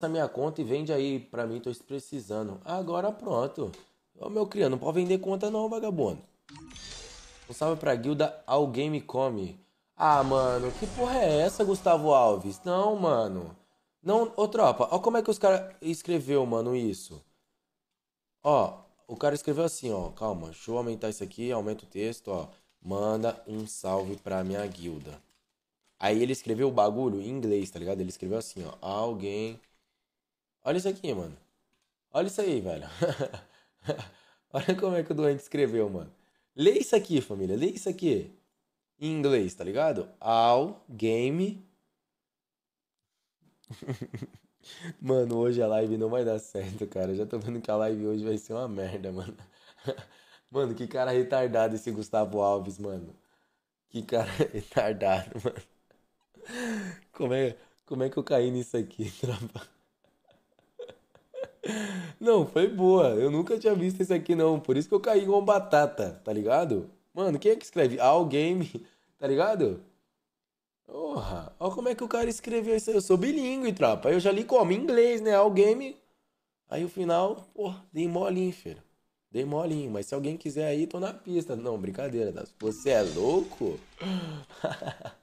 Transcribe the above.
na minha conta e vende aí para mim, tô precisando. Agora pronto. Ô meu criado, não pode vender conta não, vagabundo. Um salve pra guilda Alguém Me Come. Ah, mano, que porra é essa, Gustavo Alves? Não, mano. Não, ô tropa, ó como é que os caras escreveu, mano, isso. Ó, o cara escreveu assim, ó. Calma, deixa eu aumentar isso aqui, aumenta o texto, ó. Manda um salve pra minha guilda. Aí ele escreveu o bagulho em inglês, tá ligado? Ele escreveu assim, ó. Alguém Olha isso aqui, mano. Olha isso aí, velho. Olha como é que o doente escreveu, mano. Lê isso aqui, família. Lê isso aqui. Em inglês, tá ligado? Ao game. mano, hoje a live não vai dar certo, cara. já tô vendo que a live hoje vai ser uma merda, mano. mano, que cara retardado esse Gustavo Alves, mano. Que cara retardado, mano. Como é, como é que eu caí nisso aqui, tropa? Não, foi boa. Eu nunca tinha visto isso aqui, não. Por isso que eu caí igual batata, tá ligado? Mano, quem é que escreve? Ah, All Game, tá ligado? Porra, olha como é que o cara escreveu isso aí. Eu sou bilíngue, tropa. Eu já li como? Inglês, né? All Game. Aí o final, porra, dei molinho, filho. Dei molinho, mas se alguém quiser aí, tô na pista. Não, brincadeira, Você é louco?